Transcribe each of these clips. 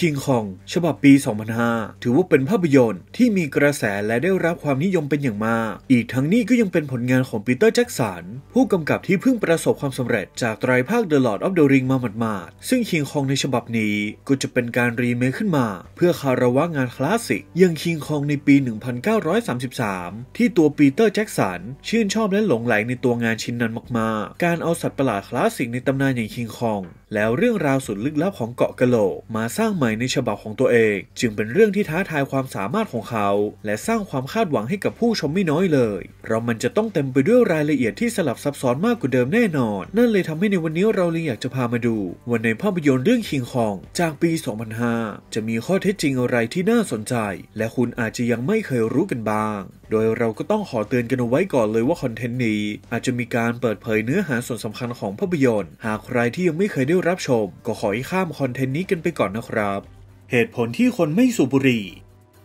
คิงคอง ฉบับปี 2005 ถือว่าเป็นภาพยนตร์ ที่มีกระแสและได้รับความนิยมเป็นอย่างมาก อีกทั้งนี้ก็ยังเป็นผลงานของปีเตอร์แจ็กสันผู้กำกับที่เพิ่งประสบความสำเร็จจากไตรภาค The Lord of the Ring มาหมาดๆซึ่งคิงคองในฉบับนี้ก็จะเป็นการรีเมคขึ้นมา เพื่อคาระวะงานคลาสสิกยังคิงคองในปี 1933 ที่ตัวปีเตอร์แจ็กสันชื่นชอบและหลงไหลในตัวงานชิ้นนั้นมาก ๆ การเอาสัตว์ประหลาดคลาสสิกในตำนานอย่างคิงคองแล้วเรื่องราวสุดลึกลับของเกาะกะโหลกมาสร้างหม่ในฉบับของตัวเอง จึงเป็นเรื่องที่ท้าทายความสามารถของเขา และสร้างความคาดหวังให้กับผู้ชมไม่น้อยเลย เพราะมันจะต้องเต็มไปด้วยรายละเอียดที่สลับซับซ้อนมาก กว่าเดิมแน่นอน นั่นเลยทำให้ในวันนี้เราเลยอยากจะพามาดู ว่าในภาพยนตร์เรื่องคิงคองจากปี 2005 จะมีข้อเท็จจริงอะไรที่น่าสนใจ และคุณอาจจะยังไม่เคยรู้กันบ้าง โดยเราก็ต้องขอเตือนกันไว้ก่อนเลยว่าคอนเทนต์นี้อาจจะมีการเปิดเผยเนื้อหาส่วนสำคัญของภาพยนตร์ หากใครที่ยังไม่เคยได้รับชม ก็ขอให้ข้ามคอนเทนต์นี้กันไปก่อนนะครับเหตุผลที่คนไม่สูบบุหรี่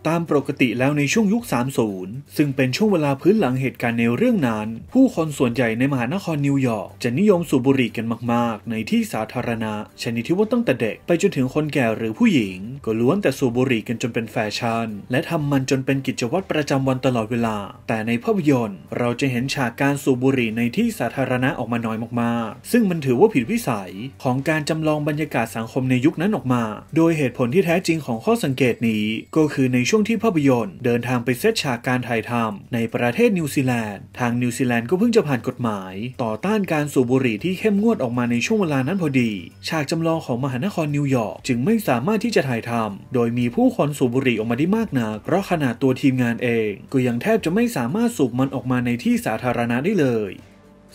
ตามปกติแล้วในช่วงยุค 30 ซึ่งเป็นช่วงเวลาพื้นหลังเหตุการณ์ในเรื่องนั้นผู้คนส่วนใหญ่ในมหานครนิวยอร์กจะนิยมสูบบุหรี่กันมากๆ ในที่สาธารณะชนิดที่ว่าตั้งแต่เด็ก ไปจนถึงคนแก่หรือผู้หญิง ก็ล้วนแต่สูบบุหรี่กันจนเป็นแฟชั่น และทำมันจนเป็นกิจวัตรประจำวันตลอดเวลา แต่ในภาพยนตร์ เราจะเห็นฉากการสูบบุหรี่ในที่สาธารณะออกมาน้อยมาก ๆ ซึ่งมันถือว่าผิดวิสัยของการจำลองบรรยากาศสังคมในยุคนั้นออกมา โดยเหตุผลที่แท้จริงของข้อสังเกตนี้ก็คือในช่วงที่ภาพยนตร์เดินทางไปเซตฉากการถ่ายทำในประเทศนิวซีแลนด์ทางนิวซีแลนด์ก็เพิ่งจะผ่านกฎหมาย ต่อต้านการสูบบุหรี่ที่เข้มงวดออกมาในช่วงเวลานั้นพอดีฉากจำลองของมหานครนิวยอร์กจึงไม่สามารถที่จะถ่ายทำโดยมีผู้คนสูบบุหรี่ออกมาได้มากนักเพราะขนาดตัวทีมงานเอง ก็ยังแทบจะไม่สามารถสูบมันออกมาในที่สาธารณะได้เลย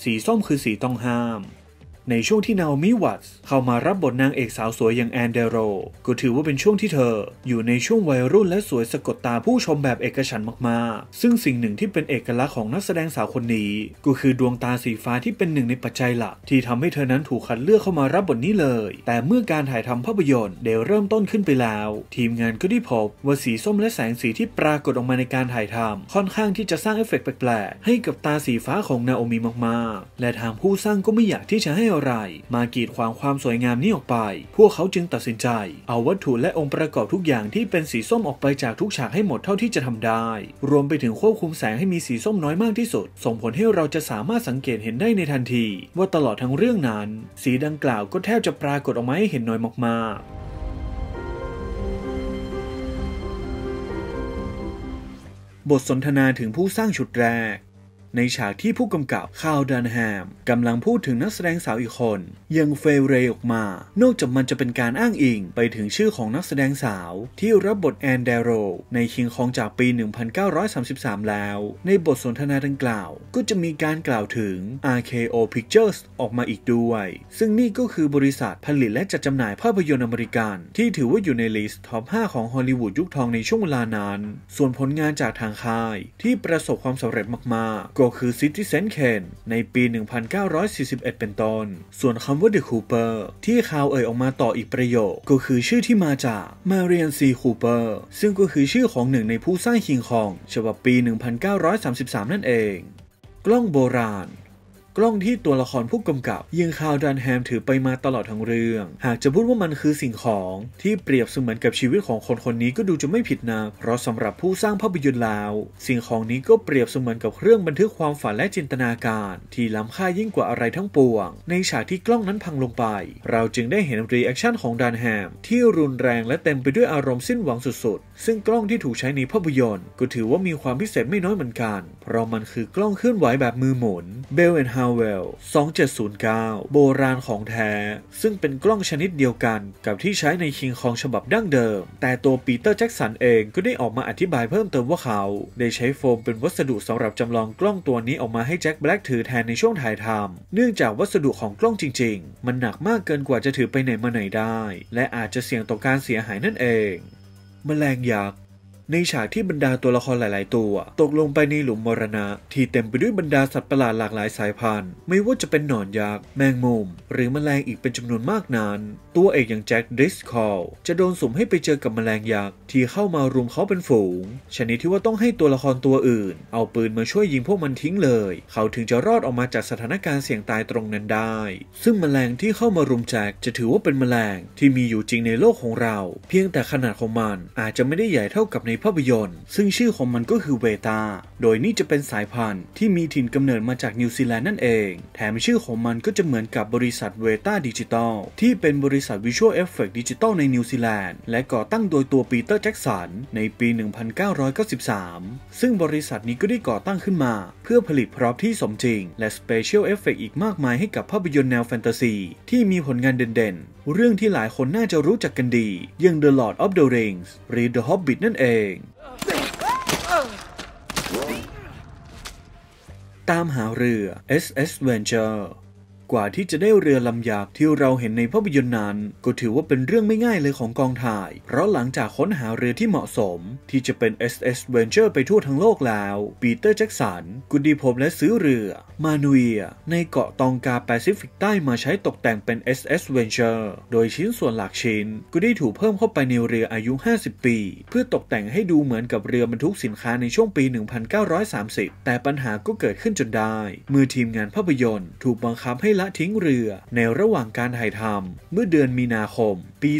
สีส้มคือสีต้องห้ามในช่วงที่นาโอมิวัตส์เข้ามารับบทนางเอกสาวสวยอย่างแอนเดโรก็ถือว่าเป็นช่วงที่เธอ อยู่ในช่วงวัยรุ่นและสวยสะกดตาผู้ชมแบบเอกฉันมากๆ ซึ่งสิ่งหนึ่งที่เป็นเอกลักษณ์ของนักแสดงสาวคนนี้ ก็คือดวงตาสีฟ้าที่เป็นหนึ่งในปัจจัยหลัก ที่ทำให้เธอนั้นถูกคัดเลือกเข้ามารับบทนี้เลย แต่เมื่อการถ่ายทำภาพยนตร์เดวเริ่มต้นขึ้นไปแล้ว ทีมงานก็ได้พบว่าสีส้มและแสงสีที่ปรากฏออกมาในการถ่ายทำ ค่อนข้างที่จะสร้างเอฟเฟกต์แปลกๆให้กับตาสีฟ้าของนาโอมิมากๆและทางผู้สร้างก็ไม่อยากที่จะให้อะไรมากีดขวางความสวยงามนี้ออกไป พวกเขาจึงตัดสินใจเอาวัตถุและองค์ประกอบทุกอย่างที่เป็นสีส้มออกไปจากทุกฉากให้หมดเท่าที่จะทำได้ รวมไปถึงควบคุมแสงให้มีสีส้มน้อยมากที่สุด ส่งผลให้เราจะสามารถสังเกตเห็นได้ในทันที ว่าตลอดทั้งเรื่องนั้น สีดังกล่าวก็แทบจะปรากฏออกมาให้เห็นน้อยมาก ๆ บทสนทนาถึงผู้สร้างชุดแรกในฉากที่ผู้กำกับคาวดันแฮมกำลังพูดถึงนักแสดงสาวอีกคน ยังเฟเรออกมา นอกจากมันจะเป็นการอ้างอิงไปถึงชื่อของนักแสดงสาวที่รับบทแอนเดโร ในคิงคองจากปี 1933 แล้ว ในบทสนทนาดังกล่าว ก็จะมีการกล่าวถึง RKO Pictures ออกมาอีกด้วย ซึ่งนี่ก็คือบริษัทผลิตและจัดจำหน่ายภาพยนตร์อเมริกันที่ถือว่าอยู่ในลิสต์ท็อป5ของฮอลลีวูดยุคทองในช่วงเวลานั้นส่วนผลงานจากทางค่าย ที่ประสบความสำเร็จมากๆก็คือ Citizen Kane ในปี 1941 เป็นต้น ส่วนคำว่า The Cooper ที่ข่าวเอ่ยออกมาต่ออีกประโยคก็คือชื่อที่มาจาก m a r i ซ n C. Cooper ซึ่งก็คือชื่อของหนึ่งในผู้สร้างคิงคองฉบับปี 1933 นั่นเอง กล้องโบราณกล้องที่ตัวละครผู้กำกับยิงคาวดันแฮมถือไปมาตลอดทั้งเรื่อง หากจะพูดว่ามันคือสิ่งของที่เปรียบเสมือนกับชีวิตของคนคนนี้ก็ดูจะไม่ผิดนะเพราะสำหรับผู้สร้างภาพยนตร์ลาวสิ่งของนี้ก็เปรียบเสมือนกับเครื่องบันทึกความฝันและจินตนาการ ที่ล้ำค่ายิ่งกว่าอะไรทั้งปวง ในฉากที่กล้องนั้นพังลงไป เราจึงได้เห็นรีแอคชั่นของดันแฮมที่รุนแรงและเต็มไปด้วยอารมณ์สิ้นหวังสุดๆ ซึ่งกล้องที่ถูกใช้ในภาพยนตร์ก็ถือว่ามีความพิเศษไม่น้อยเหมือนกันเพราะมันคือกล้องเคลื่อนไหวแบบมือหมุน Bell and Howell 2709 โบราณของแท้ ซึ่งเป็นกล้องชนิดเดียวกันกับที่ใช้ในคิงคองฉบับดั้งเดิม แต่ตัวปีเตอร์แจ็กสันเองก็ได้ออกมาอธิบายเพิ่มเติมว่าเขา ได้ใช้โฟมเป็นวัสดุสำหรับจำลองกล้องตัวนี้ออกมาให้แจ็คแบล็กถือแทนในช่วงถ่ายทำเนื่องจากวัสดุของกล้องจริงๆ มันหนักมากเกินกว่าจะถือไปไหนมาไหนได้ และอาจจะเสี่ยงต่อการเสียหายนั่นเองแมลงยักษในฉากที่บรรดาตัวละครหลายๆ ตัว ตกลงไปในหลุมมรณะ ที่เต็มไปด้วยบรรดาสัตว์ประหลาดหลากหลายสายพันธุ์ ไม่ว่าจะเป็นหนอนยักษ์ แมงมุม หรือมแมลงอีกเป็นจำนวนมากนั้นตัวเอกอย่างแจ็คดิสคอลจะโดนสุ่มให้ไปเจอกับมแมลงยักษ์ ที่เข้ามารวมเขาเป็นฝูง ชนิดที่ว่าต้องให้ตัวละครตัวอื่น เอาปืนมาช่วยยิงพวกมันทิ้งเลย เขาถึงจะรอดออกมาจากสถานการณ์เสี่ยงตายตรงนั้นได้ ซึ่งมแมลงที่เข้ามารุมแจ็คจะถือว่าเป็นมแมลง ที่มีอยู่จริงในโลกของเรา เพียงแต่ขนาดของมันอาจจะไม่ได้ใหญ่เท่ากับในภาพยนตร์ซึ่งชื่อของมันก็คือเวตา โดยนี่จะเป็นสายพันธุ์ที่มีถิ่นกำเนิดมาจากนิวซีแลนด์นั่นเอง แถมชื่อของมันก็จะเหมือนกับบริษัทเวตาดิจิตอลที่เป็นบริษัทวิชวลเอฟเฟกต์ดิจิตอลในนิวซีแลนด์และก่อตั้งโดยตัวปีเตอร์แจ็กสันในปี 1993 ซึ่งบริษัทนี้ก็ได้ก่อตั้งขึ้นมา เพื่อผลิตพร็อพที่สมจริง และสเปเชียลเอฟเฟกต์อีกมากมายให้กับภาพยนตร์แนวแฟนตาซีที่มีผลงานเด่นๆเรื่องที่หลายคนน่าจะรู้จักกันดี อย่าง The Lord of the Rings หรือ The Hobbit นั่นเอง ตามหาเรือ SS Venture กว่าที่จะได้เรือลำยากที่เราเห็นในภาพยนตร์นั้น ก็ถือว่าเป็นเรื่องไม่ง่ายเลยของกองถ่าย เพราะหลังจากค้นหาเรือที่เหมาะสม ที่จะเป็น SS Venture ไปทั่วทั้งโลกแล้ว ปีเตอร์แจ็กสันกุดีพบและซื้อเรือมานูเอียในเกาะตองกาแปซิฟิกใต้มาใช้ตกแต่งเป็น SS Venture โดยชิ้นส่วนหลักชิ้นก็ได้ถูกเพิ่มเข้าไปในเรืออายุ 50 ปี เพื่อตกแต่งให้ดูเหมือนกับเรือบรรทุกสินค้าในช่วงปี 1930 แต่ปัญหาก็เกิดขึ้นจนได้ เมื่อทีมงานภาพยนตร์ ถูกบังคับให้ละทิ้งเรือในระหว่างการถ่ายทำเมื่อเดือนมีนาคมปี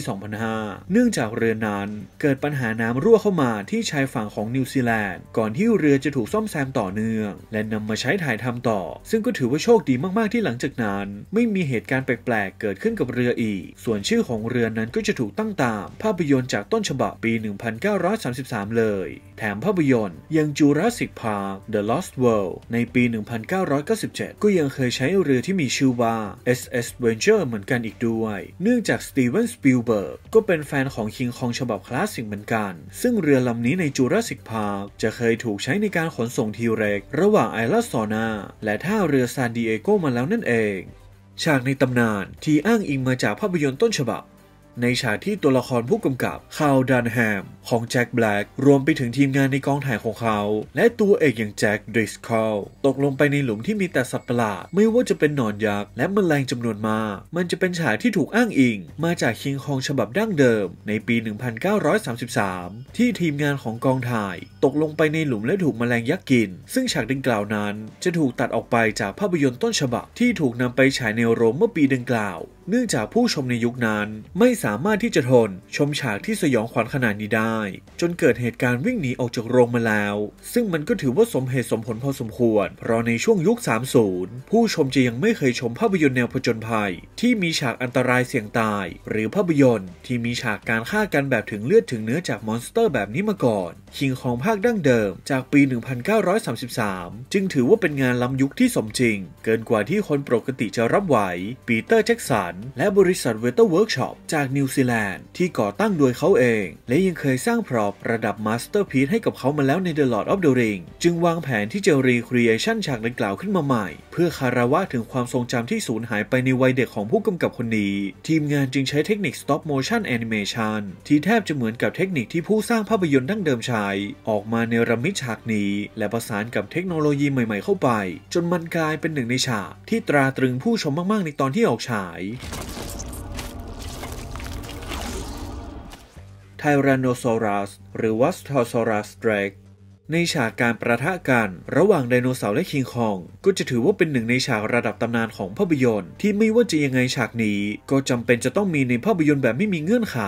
2005 เนื่องจากเรือนั้น เกิดปัญหาน้ำรั่วเข้ามาที่ชายฝั่งของนิวซีแลนด์ก่อนที่เรือจะถูกซ่อมแซมต่อเนื่อง และนำมาใช้ถ่ายทำต่อ ซึ่งก็ถือว่าโชคดีมากๆที่หลังจากนั้น ไม่มีเหตุการณ์แปลก ๆ เกิดขึ้นกับเรืออีก ส่วนชื่อของเรือนั้นก็จะถูกตั้งตาม ภาพยนตร์จากต้นฉบับปี 1933 เลย แถมภาพยนตร์ ยังจูราส s ิกพาร์ค The Lost World ในปี 1997 ก็ยังเคยใช้เรือที่มีชื่อชื่อว่า SS Ranger เหมือนกันอีกด้วย เนื่องจากสตีเวน สปิลเบิร์กก็เป็นแฟนของคิงคองฉบับคลาสสิกเหมือนกัน ซึ่งเรือลำนี้ในจูราสสิกพาร์คจะเคยถูกใช้ในการขนส่งทีเร็ก ระหว่างไอลาซอนา และท่าเรือซานดิเอโกมาแล้วนั่นเอง ฉากในตำนานที่อ้างอิงมาจากภาพยนตร์ต้นฉบับในฉากที่ตัวละครผู้กำกับ คาวดันแฮมของแจ็คแบล็กรวมไปถึงทีมงานในกองถ่ายของเขา และตัวเอกอย่างแจ็คดริสคอลตกลงไปในหลุมที่มีแต่สัตว์ประหลาดไม่ว่าจะเป็นหนอนยักษ์และมแมลงจำนวนมาก มันจะเป็นฉากที่ถูกอ้างอิง มาจากคิงคองฉบับดั้งเดิมในปี 1933 ที่ทีมงานของกองถ่าย ตกลงไปในหลุมและถูกมแมลงยักษ์กิน ซึ่งฉากดังกล่าวนั้น จะถูกตัดออกไปจากภาพยนตร์ต้นฉบับที่ถูกนำไปฉายในโรงเมื่อปีดังกล่าวเนื่องจากผู้ชมในยุคนั้นไม่สามารถที่จะทน ชมฉากที่สยองขวัญขนาดนี้ได้ จนเกิดเหตุการณ์วิ่งหนีออกจากโรงมาแล้ว ซึ่งมันก็ถือว่าสมเหตุสมผลพอสมควร เพราะในช่วงยุค 30 ผู้ชมจะยังไม่เคยชมภาพยนตร์แนวผจญภัย ที่มีฉากอันตรายเสี่ยงตาย หรือภาพยนตร์ ที่มีฉากการฆ่ากันแบบถึงเลือดถึงเนื้อจากมอนสเตอร์แบบนี้มาก่อนคิงของภาคดั้งเดิม จากปี 1933 จึงถือว่าเป็นงานล้ำยุคที่สมจริง เกินกว่าที่คนปกติจะรับไหว ปีเตอร์แจ็กสันนและบริษัทเวเตอร์เวิร์กช็อปจากนิวซีแลนด์ที่ก่อตั้งโดยเขาเอง และยังเคยสร้างพรอประดับมาสเตอร์พีซให้กับเขามาแล้วใน The Lord of the Ring จึงวางแผนที่จะรีครีเอชั่นฉากดังกล่าวขึ้นมาใหม่ เพื่อคาราวะถึงความทรงจำที่สูญหายไปในวัยเด็กของผู้กำกับคนนี้ ทีมงานจึงใช้เทคนิค stop motion animation ที่แทบจะเหมือนกับเทคนิคที่ผู้สร้างภาพยนตร์ดั้งเดิมใช้ออกมาในรมิดฉากนี้และประสานกับเทคโนโลยีใหม่ๆเข้าไป จนมันกลายเป็นหนึ่งในฉากที่ตราตรึงผู้ชมมากๆ ในตอนที่ออกฉายไทแรนโนซอรัสหรือวัสทอซอรัสเดรกในฉากการประทะกัน ระหว่างไดโนเสาร์และคิงคอง ก็จะถือว่าเป็นหนึ่งในฉากระดับตำนานของภาพยนตร์ ที่ไม่ว่าจะยังไงฉากนี้ก็จำเป็นจะต้องมีในภาพยนตร์แบบไม่มีเงื่อนไข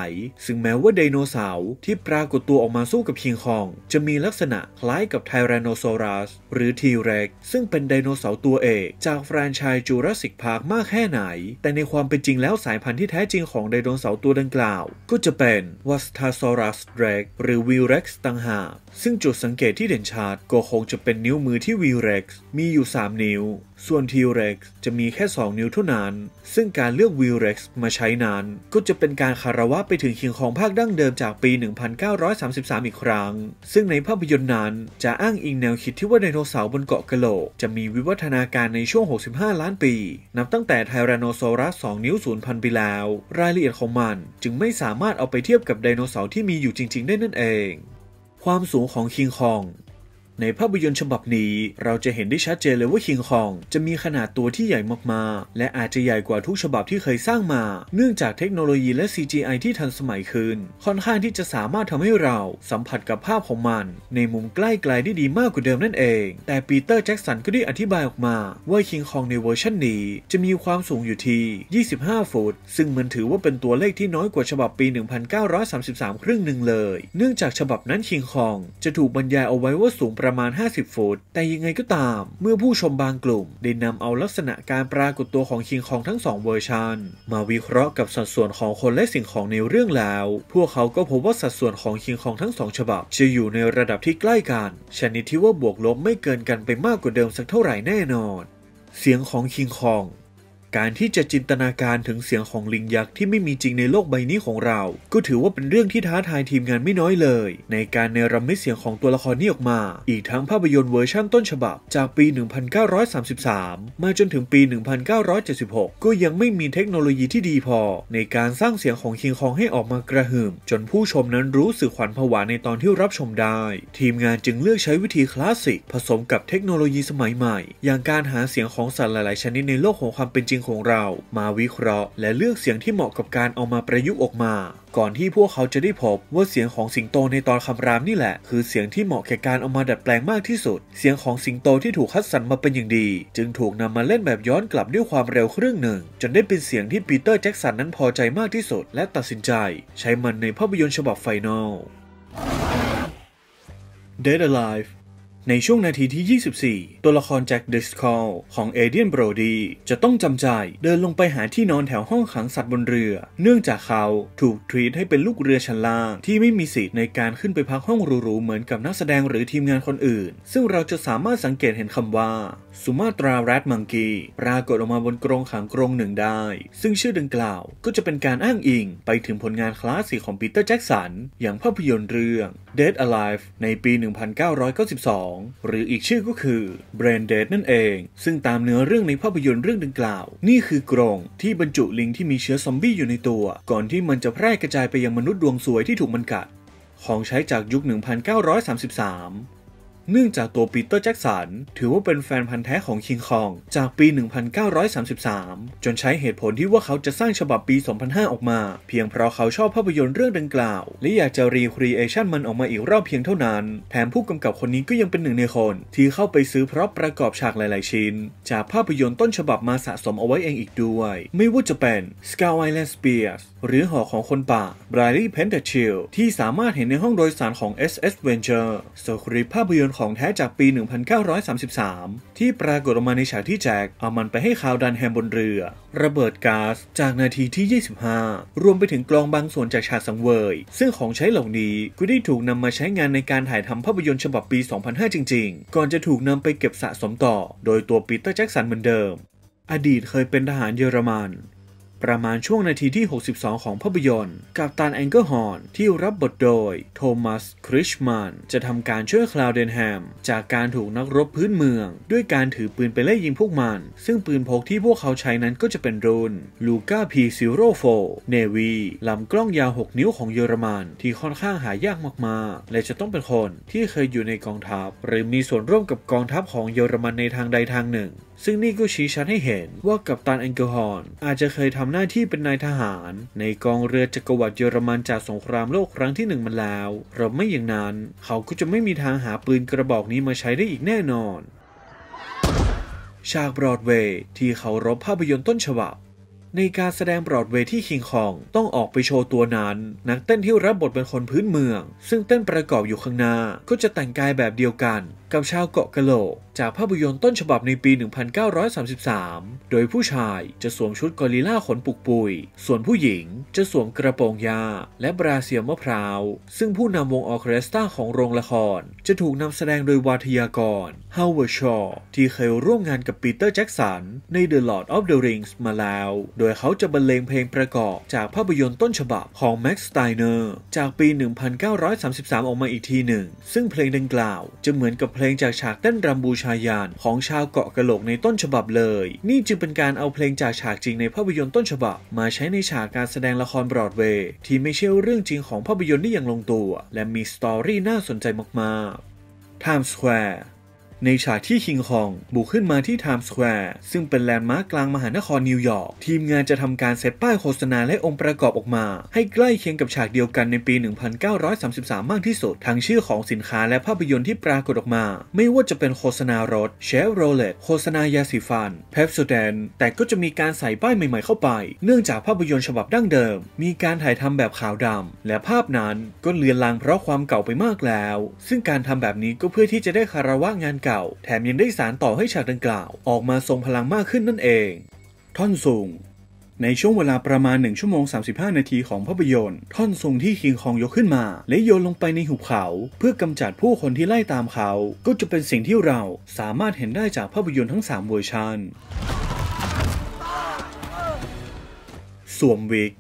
ซึ่งแม้ว่าไดโนเสาร์ที่ปรากฏตัวออกมาสู้กับคิงคอง จะมีลักษณะคล้ายกับไทแรนโนซอรัสหรือทีเร็กซึ่งเป็นไดโนเสาร์ตัวเอกจากแฟรนไชส์จูราสสิกพาร์คมากแค่ไหน แต่ในความเป็นจริงแล้วสายพันธุ์ที่แท้จริงของไดโนเสาร์ตัวดังกล่าว ก็จะเป็นวัสตาซอรัสเร็กหรือวิลเร็กต่างหากซึ่งจุดสังเกตตที่เด่นชัดก็คงจะเป็นนิ้วมือที่วีเร็กซ์มีอยู่ 3 นิ้ว ส่วนทีเร็กซ์จะมีแค่ 2 นิ้วเท่านั้น ซึ่งการเลือกวีเร็กซ์มาใช้นั้น ก็จะเป็นการคารวะไปถึงคิงของภาคดั้งเดิมจากปี 1933 อีกครั้ง ซึ่งในภาพยนตร์นั้นจะอ้างอิงแนวคิดที่ว่าไดโนเสาร์บนเกาะกะโหลกจะมีวิวัฒนาการในช่วง 65 ล้านปีนับตั้งแต่ไทแรนโนซอรัส2นิ้วศูนย์พันปแล้ว รายละเอียดของมันจึงไม่สามารถเอาไปเทียบกับไดโนเสาร์ที่มีอยู่จริง ๆได้นั่นเองความสูงของคิงคองในภาพยนตร์ฉบับนี้เราจะเห็นได้ชัดเจนเลยว่าคิงคอง จะมีขนาดตัวที่ใหญ่มากๆ และอาจจะใหญ่กว่าทุกฉบับที่เคยสร้างมา เนื่องจากเทคโนโลยีและ CGI ที่ทันสมัยขึ้น ค่อนข้างที่จะสามารถทำให้เราสัมผัสกับภาพของมัน ในมุมใกล้ไกลได้ดีมากกว่าเดิมนั่นเอง แต่ปีเตอร์แจ็กสันก็ได้อธิบายออกมา ว่าคิงคองในเวอร์ชันนี้ จะมีความสูงอยู่ที่25 ฟุตซึ่งมันถือว่าเป็นตัวเลขที่น้อยกว่าฉบับปี 1933 ครึ่งหนึ่งเลย เนื่องจากฉบับนั้นคิงคอง จะถูกบรรยายเอาไว้ว่าสูงประประมาณ 50 ฟุต แต่ยังไงก็ตาม เมื่อผู้ชมบางกลุ่ม ได้นำเอาลักษณะการปรากฏตัวของคิงคองทั้งสองเวอร์ชันมาวิเคราะห์กับสัดส่วนของคนและสิ่งของในเรื่องแล้ว พวกเขาก็พบว่าสัดส่วนของคิงคองทั้งสองฉบับจะอยู่ในระดับที่ใกล้กัน ชนิดที่ว่าบวกลบไม่เกินกันไปมากกว่าเดิมสักเท่าไหร่แน่นอน เสียงของคิงคองการที่จะจินตนาการถึงเสียงของลิงยักษ์ที่ไม่มีจริงในโลกใบนี้ของเรา ก็ถือว่าเป็นเรื่องที่ท้าทายทีมงานไม่น้อยเลย ในการเนรมิตเสียงของตัวละครนี้ออกมา อีกทั้งภาพยนตร์เวอร์ชั่นต้นฉบับจากปี 1933 มาจนถึงปี 1976 ก็ยังไม่มีเทคโนโลยีที่ดีพอในการสร้างเสียงของคิงคองให้ออกมากระหึ่มจนผู้ชมนั้นรู้สึกขวัญผวาในตอนที่รับชมได้ ทีมงานจึงเลือกใช้วิธีคลาสสิกผสมกับเทคโนโลยีสมัยใหม่อย่างการหาเสียงของสัตว์หลายๆชนิดในโลกของความเป็นจริงของเรามาวิเคราะห์และเลือกเสียงที่เหมาะกับการเอามาประยุกต์ออกมา ก่อนที่พวกเขาจะได้พบว่าเสียงของสิงโตในตอนคำรามนี่แหละ คือเสียงที่เหมาะแก่การเอามาดัดแปลงมากที่สุด เสียงของสิงโตที่ถูกคัดสรรมาเป็นอย่างดี จึงถูกนำมาเล่นแบบย้อนกลับด้วยความเร็วครึ่งหนึ่งจนได้เป็นเสียงที่ปีเตอร์แจ็กสันนั้นพอใจมากที่สุดและตัดสินใจใช้มันในภาพยนตร์ฉบับไฟนอล Dead Alive ในช่วงนาทีที่ 24 ตัวละครแจ็คเดสคอลของเอเดียนโบรดีจะต้องจำใจเดินลงไปหาที่นอนแถวห้องขังสัตว์บนเรือ เนื่องจากเขาถูกทรีตให้เป็นลูกเรือชั้นล่างที่ไม่มีสิทธิ์ในการขึ้นไปพักห้องหรูๆ เหมือนกับนักแสดงหรือทีมงานคนอื่น ซึ่งเราจะสามารถสังเกตเห็นคำว่าสุมาตราแรดมังกีปรากฏออกมาบนกรงขังกรงหนึ่งได้ ซึ่งชื่อดังกล่าว ก็จะเป็นการอ้างอิง ไปถึงผลงานคลาสสิกของปีเตอร์แจ็คสันอย่างภาพยนตร์เรื่อง Dead Alive ในปี 1992งหรืออีกชื่อก็คือ b r a นเดดนั่นเอง ซึ่งตามเนื้อเรื่องในภาพยนตร์เรื่องดังกล่าว นี่คือกรงที่บรรจุลิงที่มีเชื้อซอมบี้อยู่ในตัวก่อนที่มันจะแพร่กระจายไปยังมนุษย์ดวงสวยที่ถูกมันกัด ของใช้จากยุค 1933เนื่องจากตัวปีเตอร์แจ็กสันถือว่าเป็นแฟนพันธุ์แท้ของคิงคอง จากปี 1933 จนใช้เหตุผลที่ว่าเขาจะสร้างฉบับปี 2005 ออกมาเพียงเพราะเขาชอบภาพยนตร์เรื่องดังกล่าว และอยากจะรีครีเอชันมันออกมาอีกรอบเพียงเท่านั้นแถมผู้กำกับคนนี้ก็ยังเป็นหนึ่งในคน ที่เข้าไปซื้อเพราะประกอบฉากหลาย ๆ ชิ้น จากภาพยนตร์ต้นฉบับมาสะสมเอาไว้เองอีกด้วย ไม่ว่าจะเป็น Sky Island Spears หรือหอของคนป่า b r i l e y p e n t a c h i l ที่สามารถเห็นในห้องโดยสารของ SS Venture สคริปภาพยนตร์ของแท้จากปี 1933 ที่ปรากฏออกมาในฉากที่แจ็คเอามันไปให้คาวดันแฮมบนเรือ ระเบิดก๊าซจากนาทีที่ 25 รวมไปถึงกลองบางส่วนจากฉากสังเวย ซึ่งของใช้เหล่านี้ ก็ได้ถูกนำมาใช้งานในการถ่ายทำภาพยนตร์ฉบับปี 2005 จริงๆ ก่อนจะถูกนำไปเก็บสะสมต่อ โดยตัวปีเตอร์แจ็คสันเหมือนเดิม อดีตเคยเป็นทหารเยอรมันประมาณช่วงนาทีที่ 62 ของภาพยนตร์กับตันแองเกอร์ฮอนที่รับบทโดยโทมัสคริชมันจะทำการช่วยคลาวเดนแฮม จากการถูกนักรบพื้นเมือง ด้วยการถือปืนไปไล่ยิงพวกมัน ซึ่งปืนพกที่พวกเขาใช้นั้นก็จะเป็นรุ่นลูก้าพีซิโรโฟเนวีลำกล้องยาว 6 นิ้วของเยอรมันที่ค่อนข้างหายากมากๆ และจะต้องเป็นคนที่เคยอยู่ในกองทัพ หรือมีส่วนร่วมกับกองทัพของเยอรมันในทางใดทางหนึ่งซึ่งนี่ก็ชี้ชัดให้เห็นว่ากัปตันแองเกอฮอนอาจจะเคยทำหน้าที่เป็นนายทหาร ในกองเรือจักรวรรดิเยอรมันจากสงครามโลกครั้งที่หนึ่งมาแล้วเราไม่อย่างนั้นเขาก็จะไม่มีทางหาปืนกระบอกนี้มาใช้ได้อีกแน่นอนฉากบรอดเวย์ที่เขารบภาพยนตร์ต้นฉบับในการแสดงบรอดเวย์ที่คิงคองต้องออกไปโชว์ตัวนั้น นักเต้นที่รับบทเป็นคนพื้นเมือง ซึ่งเต้นประกอบอยู่ข้างหน้าก็จะแต่งกายแบบเดียวกันกับชาวเกาะกะโหลก จากภาพยนตร์ต้นฉบับในปี 1933 โดยผู้ชายจะสวมชุดกอริลล่าขนปุกปุย ส่วนผู้หญิงจะสวมกระโปรงยาและบราเซียมะพร้าว ซึ่งผู้นำวงออเคสตราของโรงละคร จะถูกนำแสดงโดยวาทยากรฮาวเวอร์ชอที่เคยร่วมงานกับปีเตอร์แจ็กสันใน The Lord of the Rings มาแล้ว โดยเขาจะบรรเลงเพลงประกอบจากภาพยนตร์ต้นฉบับของแม็กซ์สไตเนอร์จากปี 1933 ออกมาอีกทีหนึ่ง ซึ่งเพลงดังกล่าวจะเหมือนกับเพลงจากฉากเต้นรำบูชายานของชาวเกาะกะโหลกในต้นฉบับเลย นี่จึงเป็นการเอาเพลงจากฉากจริงในภาพยนตร์ต้นฉบับ มาใช้ในฉากการแสดงละครบรอดเวย์ที่ไม่ใช่เรื่องจริงของภาพยนตร์ได้อย่างลงตัว และมีสตอรี่น่าสนใจมากๆ Times Square ในฉากที่คิงคองบุกขึ้นมาที่ไทม์สแควร์ซึ่งเป็นแลนด์มาร์กกลางมหานครนิวยอร์ก ทีมงานจะทำการเซตป้ายโฆษณาและองค์ประกอบออกมาให้ใกล้เคียงกับฉากเดียวกันในปี 1933 มากที่สุด ทั้งชื่อของสินค้าและภาพยนตร์ที่ปรากฏออกมา ไม่ว่าจะเป็นโฆษณารถเชฟโรเลตโฆษณายาสีฟันเพปโซแดนแต่ก็จะมีการใส่ป้ายใหม่ๆเข้าไป เนื่องจากภาพยนตร์ฉบับดั้งเดิมมีการถ่ายทำแบบขาวดำและภาพนั้นก็เลือนลางเพราะความเก่าไปมากแล้วซึ่งการทำแบบนี้ก็เพื่อที่จะได้คารวะงานก่าแถมยังได้สารต่อให้ฉากดังกล่าว ออกมาทรงพลังมากขึ้นนั่นเอง ท่อนสูงในช่วงเวลาประมาณ 1 ชั่วโมง 35 นาทีของภาพยนตร์ท่อนทรงที่คิงคองยกขึ้นมา และโยนลงไปในหุบเขาเพื่อกำจัดผู้คนที่ไล่ตามเขา ก็จะเป็นสิ่งที่เราสามารถเห็นได้จากภาพยนตร์ทั้ง 3 เวอร์ชันสวมวิก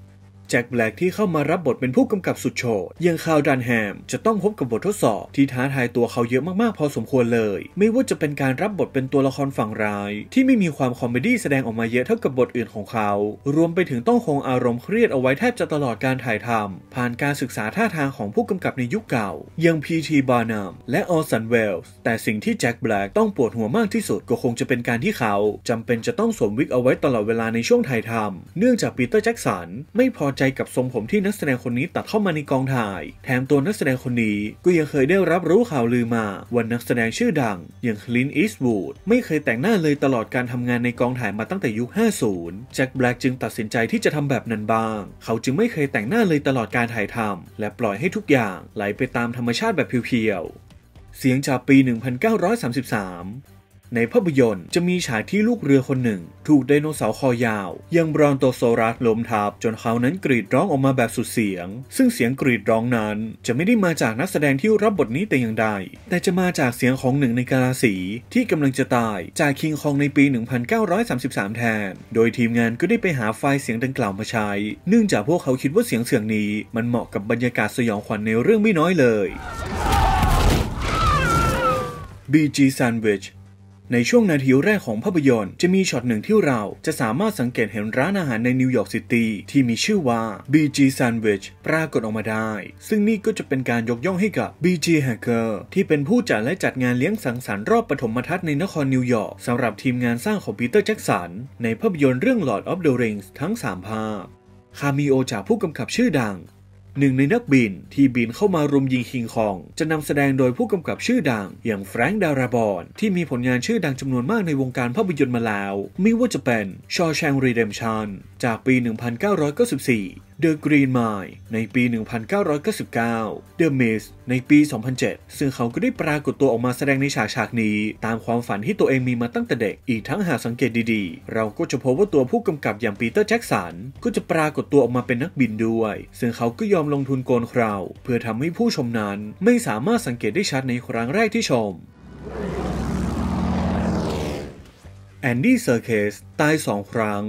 จ็คแบล็กที่เข้ามารับบทเป็นผู้กำกับสุดโชดยังคาวดันแฮมจะต้องพบกับบททดสอบที่ท้าทายตัวเขาเยอะมากๆพอสมควรเลย ไม่ว่าจะเป็นการรับบทเป็นตัวละครฝั่งร้าย ที่ไม่มีความคอมเมดี้แสดงออกมาเยอะเท่ากับบทอื่นของเขา รวมไปถึงต้องคงอารมณ์เครียดเอาไว้แทบจะตลอดการถ่ายทำผ่านการศึกษาท่าทางของผู้กำกับในยุคเก่าอย่างพีทีบาร์นัมและออสันเวลส์แต่สิ่งที่แจ็คแบล็กต้องปวดหัวมากที่สุดก็คงจะเป็นการที่เขาจำเป็นจะต้องสวมวิกเอาไว้ตลอดเวลาในช่วงถ่ายทำเนื่องจากปีเตอร์แจ็คสันไม่พอใจกับทรงผมที่นักแสดงคนนี้ตัดเข้ามาในกองถ่าย แถมตัวนักแสดงคนนี้ก็ยังเคยได้รับรู้ข่าวลือมาว่านักแสดงชื่อดัง อย่างคลินอีสบูดไม่เคยแต่งหน้าเลยตลอดการทำงานในกองถ่ายมาตั้งแต่ยุค 50แจ็คแบล็กจึงตัดสินใจที่จะทำแบบนั้นบ้าง เขาจึงไม่เคยแต่งหน้าเลยตลอดการถ่ายทำ และปล่อยให้ทุกอย่าง ไหลไปตามธรรมชาติแบบเพียวๆ เสียงจากปี 1933ในภาพยนตร์จะมีฉากที่ลูกเรือคนหนึ่ง ถูกไดโนเสาร์คอยาว ยังบรอนโตโซรัสล้มทับ จนเขานั้นกรีดร้องออกมาแบบสุดเสียง ซึ่งเสียงกรีดร้องนั้นจะไม่ได้มาจากนักแสดงที่รับบทนี้แต่อย่างใดแต่จะมาจากเสียงของหนึ่งในกาลาสี ที่กำลังจะตาย จากคิงคองในปี1933 แทน โดยทีมงานก็ได้ไปหาไฟล์เสียงดังกล่าวมาใช้เนื่องจากพวกเขาคิดว่าเสียงเสียงนี้ มันเหมาะกับบรรยากาศสยองขวัญในเรื่องไม่น้อยเลย BG Sandwich ในช่วงนาทีแรกของภาพยนตร์จะมีช็อตหนึ่งที่เรา จะสามารถสังเกตเห็นร้านอาหารในนิวยอร์กซิตี้ที่มีชื่อว่า BG Sandwich ปรากฏออกมาได้ ซึ่งนี่ก็จะเป็นการยกย่องให้กับ BG Hacker ที่เป็นผู้จัดและจัดงานเลี้ยงสังสรรค์รอบปฐมทัศน์ในนครนิวยอร์กสำหรับทีมงานสร้างของปีเตอร์แจ็กสันในภาพยนตร์เรื่อง Lord of the Rings ทั้ง 3 ภาคคามีโอจากผู้กำกับชื่อดังหนึ่งในนักบินที่บินเข้ามารุมยิงคิงคอง จะนำแสดงโดยผู้กำกับชื่อดังอย่างแฟรงค์ดาราบอนที่มีผลงานชื่อดังจำนวนมากในวงการภาพยนตร์มาแล้ว ไม่ว่าจะเป็นชอแชงรีเดมชันจากปี 1994 The Green Mile ในปี 1999 The Mist ในปี 2007 ซึ่งเขาก็ได้ปรากฏตัวออกมาแสดงในฉากฉากนี้ ตามความฝันที่ตัวเองมีมาตั้งแต่เด็กอีกทั้งหากสังเกตดีๆ เราก็จะพบว่าตัวผู้กำกับอย่างปีเตอร์แจ็กสันก็จะปรากฏตัวออกมาเป็นนักบินด้วย ซึ่งเขาก็ยอมลงทุนโกนคราว เพื่อทำให้ผู้ชมนั้นไม่สามารถสังเกตได้ชัดในครั้งแรกที่ชมแอนดี้เซอร์เคสตายสองครั้ง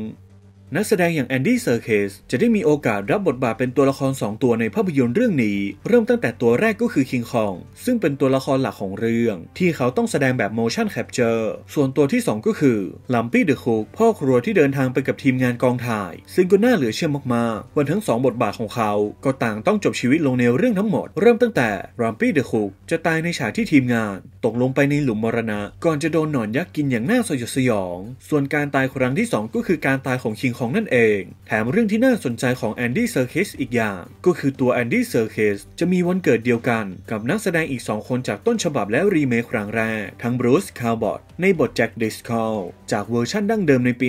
นักแสดงอย่างแอนดี้เซอร์เคสจะได้มีโอกาสรับบทบาทเป็นตัวละคร 2 ตัวในภาพยนตร์เรื่องนี้ เริ่มตั้งแต่ตัวแรกก็คือคิงคองซึ่งเป็นตัวละครหลักของเรื่อง ที่เขาต้องแสดงแบบโมชั่นแคปเจอร์ส่วนตัวที่ 2 ก็คือลัมปี้เดอะคุกพ่อครัวที่เดินทางไปกับทีมงานกองถ่าย ซึ่งก็น่าเหลือเชื่อมากๆ วันทั้ง 2 บทบาทของเขาก็ต่างต้องจบชีวิตลงในเรื่องทั้งหมดเริ่มตั้งแต่ลัมปี้เดอะคุกจะตายในฉากที่ทีมงาน ตกลงไปในหลุมมรณะก่อนจะโดนหนอนยักษ์กินอย่างน่าสยดสยอง ส่วนการตายครั้งที่ 2 ก็คือการตายของคิงของนั่นเอง แถมเรื่องที่น่าสนใจของแอนดี้เซอร์คิสอีกอย่าง ก็คือตัวแอนดี้เซอร์คิสจะมีวันเกิดเดียวกันกับนักแสดงอีก 2 คนจากต้นฉบับและรีเมคครั้งแรก ทั้งบรูซคาร์บอตในบทแจ็คดิสคอลจากเวอร์ชั่นดั้งเดิมในปี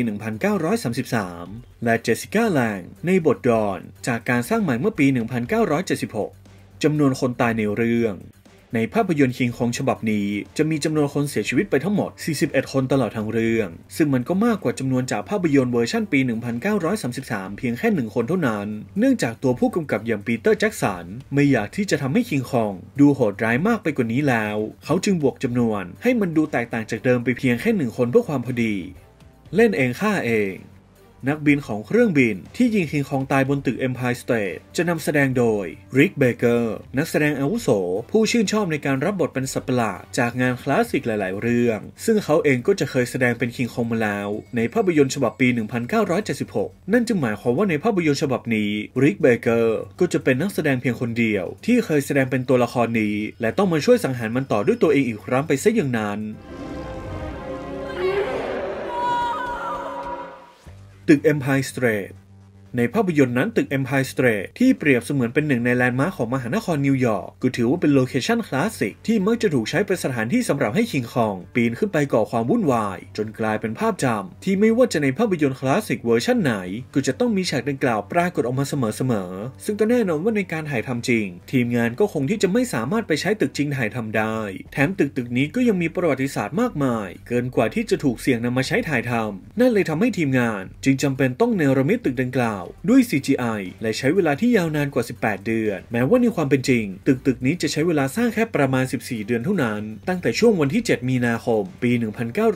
1933 และเจสสิก้าแลงในบทดอน จากการสร้างใหม่เมื่อปี 1976 จำนวนคนตายในเรื่องในภาพยนตร์คิงของฉบับนี้ จะมีจำนวนคนเสียชีวิตไปทั้งหมด 41 คนตลอดทางเรื่อง ซึ่งมันก็มากกว่าจำนวนจากภาพยนตร์เวอร์ชั่นปี 1933 เพียงแค่หนึ่งคนเท่านั้น เนื่องจากตัวผู้กำกับอย่างปีเตอร์แจ็กสันไม่อยากที่จะทำให้คิงคอง ดูโหดร้ายมากไปกว่านี้แล้ว เขาจึงบวกจำนวน ให้มันดูแตกต่างจากเดิมไปเพียงแค่หนึ่งคนเพื่อความพอดี เล่นเองฆ่าเองนักบินของเครื่องบิน ที่ยิงคิงคองตายบนตึก Empire State จะนำแสดงโดยริกเบเกอร์นักแสดงอาวุโส ผู้ชื่นชอบในการรับบทเป็นสัปปะลาดจากงานคลาสสิกหลายๆ เรื่อง ซึ่งเขาเองก็จะเคยแสดงเป็นคิงคองมาแล้ว ในภาพยนตร์ฉบับปี 1976 นั่นจึงหมายความว่าในภาพยนตร์ฉบับนี้ ริกเบเกอร์ก็จะเป็นนักแสดงเพียงคนเดียว ที่เคยแสดงเป็นตัวละครนี้ และต้องมาช่วยสังหารมันต่อด้วยตัวเองอีกครั้งไปซะอย่างนั้นตึก Empire State ในภาพยนตร์นั้นตึก Empire State ที่เปรียบเสมือนเป็นหนึ่งในแลนด์มาร์คของมหานครนิวยอร์กก็ถือว่าเป็นโลเคชั่นคลาสสิก ที่มักจะถูกใช้เป็นสถานที่สำหรับให้คิงคอง ปีนขึ้นไปก่อความวุ่นวาย จนกลายเป็นภาพจำที่ไม่ว่าจะในภาพยนตร์คลาสสิกเวอร์ชั่นไหน ก็จะต้องมีฉากดังกล่าวปรากฏออกมาเสมอๆซึ่งก็แน่นอนว่าในการถ่ายทำจริง ทีมงานก็คงที่จะไม่สามารถไปใช้ตึกจริงถ่ายทำได้ แถมตึกตึกนี้ก็ยังมีประวัติศาสตร์มากมาย เกินกว่าที่จะถูกเสี่ยงนำมาใช้ถ่ายทำนั่นเลยทำให้ทีมงาน จึงจำเป็นต้องเนรมิตตึกดังกล่าวาวด้วย CGI และใช้เวลาที่ยาวนานกว่า 18 เดือน แม้ว่าในความเป็นจริง ตึกตึกนี้จะใช้เวลาสร้างแค่ประมาณ 14 เดือนเท่านั้น ตั้งแต่ช่วงวันที่ 7 มีนาคม ปี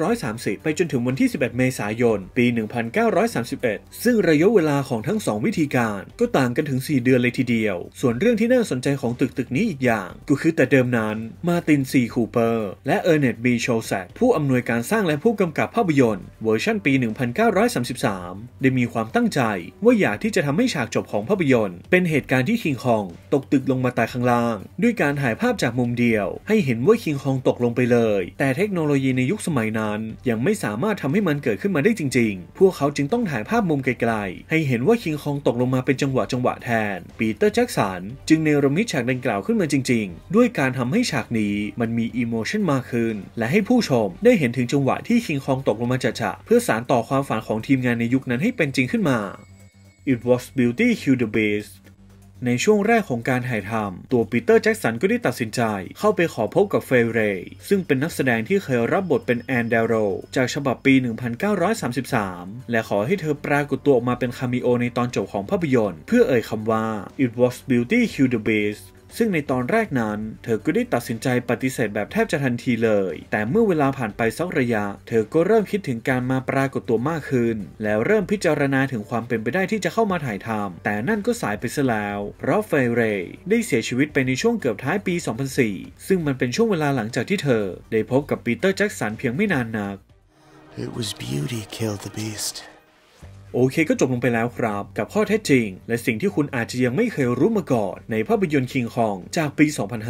1930 ไปจนถึงวันที่ 11 เมษายน ปี 1931 ซึ่งระยะเวลาของทั้ง 2 วิธีการก็ต่างกันถึง 4 เดือนเลยทีเดียว ส่วนเรื่องที่น่าสนใจของตึกตึกนี้อีกอย่าง ก็คือแต่เดิมนั้น มาติน ซี คูเปอร์ และ เออร์เน็ตบีโชแซกผู้อำนวยการสร้างและผู้กำกับภาพยนตร์ เวอร์ชันปี 1933 ได้มีความตั้งใจว่าว่าอยากที่จะทำให้ฉากจบของภาพยนตร์ เป็นเหตุการณ์ที่คิงคอง ตกตึกลงมาตายข้างล่าง ด้วยการถ่ายภาพจากมุมเดียว ให้เห็นว่าคิงคองตกลงไปเลย แต่เทคโนโลยีในยุคสมัยนั้น ยังไม่สามารถทำให้มันเกิดขึ้นมาได้จริงๆ พวกเขาจึงต้องถ่ายภาพมุมไกลๆให้เห็นว่าคิงคองตกลงมาเป็นจังหวะจังหวะแทนปีเตอร์แจ็กสันจึงเนรมิตฉากดังกล่าวขึ้นมาจริง ๆด้วยการทำให้ฉากนี้มันมีอิโมชันมากขึ้นและให้ผู้ชม ได้เห็นถึงจังหวะที่คิงคองตกลงมาจะๆเพื่อสานต่อความฝันของทีมงานในยุคนั้นให้เป็นจริงขึ้นมา It was Beauty Kill the Beast ในช่วงแรกของการถ่ายทำตัวปีเตอร์แจ็กสันก็ได้ตัดสินใจเข้าไปขอพบกับเฟเรย์ซึ่งเป็นนักแสดงที่เคยรับบทเป็นแอนเดโรจากฉบับปี 1933 และขอให้เธอปรากฏตัวออกมาเป็นคามิโอในตอนจบของภาพยนตร์ เพื่อเอ่ยคำว่า It was Beauty Kill the Beast ซึ่งในตอนแรกนั้น เธอก็ได้ตัดสินใจปฏิเสธแบบแทบจะทันทีเลย แต่เมื่อเวลาผ่านไปสักระยะ เธอก็เริ่มคิดถึงการมาปรากฏตัวมากขึ้น แล้วเริ่มพิจารณาถึงความเป็นไปได้ที่จะเข้ามาถ่ายทำ แต่นั่นก็สายไปซะแล้วเพราะเฟรย์ได้เสียชีวิตไปในช่วงเกือบท้ายปี 2004 ซึ่งมันเป็นช่วงเวลาหลังจากที่เธอ ได้พบกับปีเตอร์แจ็คสันเพียงไม่นานนัก It was beauty killed the beast. โอเคก็จบลงไปแล้วครับกับข้อเท็จจริง และสิ่งที่คุณอาจจะยังไม่เคยรู้มาก่อนในภาพยนตร์คิงคองจากปี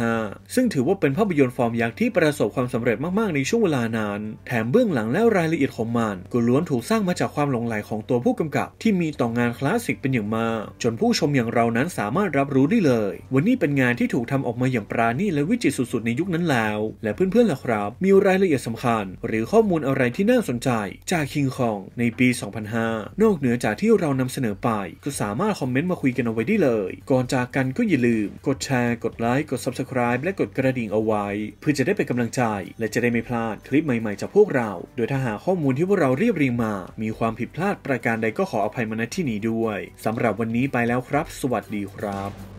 2005 ซึ่งถือว่าเป็นภาพยนตร์ฟอร์มยักษ์ที่ประสบความสำเร็จมาก ๆ ในช่วงเวลานั้น แถมเบื้องหลังและรายละเอียดของมัน ก็ล้วนถูกสร้างมาจากความหลงใหลของตัวผู้กำกับที่มีต่องงานคลาสสิกเป็นอย่างมากจนผู้ชมอย่างเรานั้นสามารถรับรู้ได้เลย วันนี้เป็นงานที่ถูกทำออกมาอย่างปราณีและวิจิตรสุดๆ ในยุคนั้นแล้ว และเพื่อน ๆล่ะครับ มีรายละเอียดสำคัญ หรือข้อมูลอะไรที่น่าสนใจจากคิงคองในปี 2005นอกอกเหนือจากที่เรานำเสนอไปก็สามารถคอมเมนต์มาคุยกันเอาไว้ได้เลย ก่อนจากกันก็อย่าลืมกดแชร์กดไลค์กด Subscribe และกดกระดิ่งเอาไว้ เพื่อจะได้เป็นกำลังใจและจะได้ไม่พลาดคลิปใหม่ๆจากพวกเรา โดยถ้าหาข้อมูลที่พวกเราเรียบเรียงมา มีความผิดพลาดประการใดก็ขออภัยมาณที่นี้ด้วยสำหรับวันนี้ไปแล้วครับ สวัสดีครับ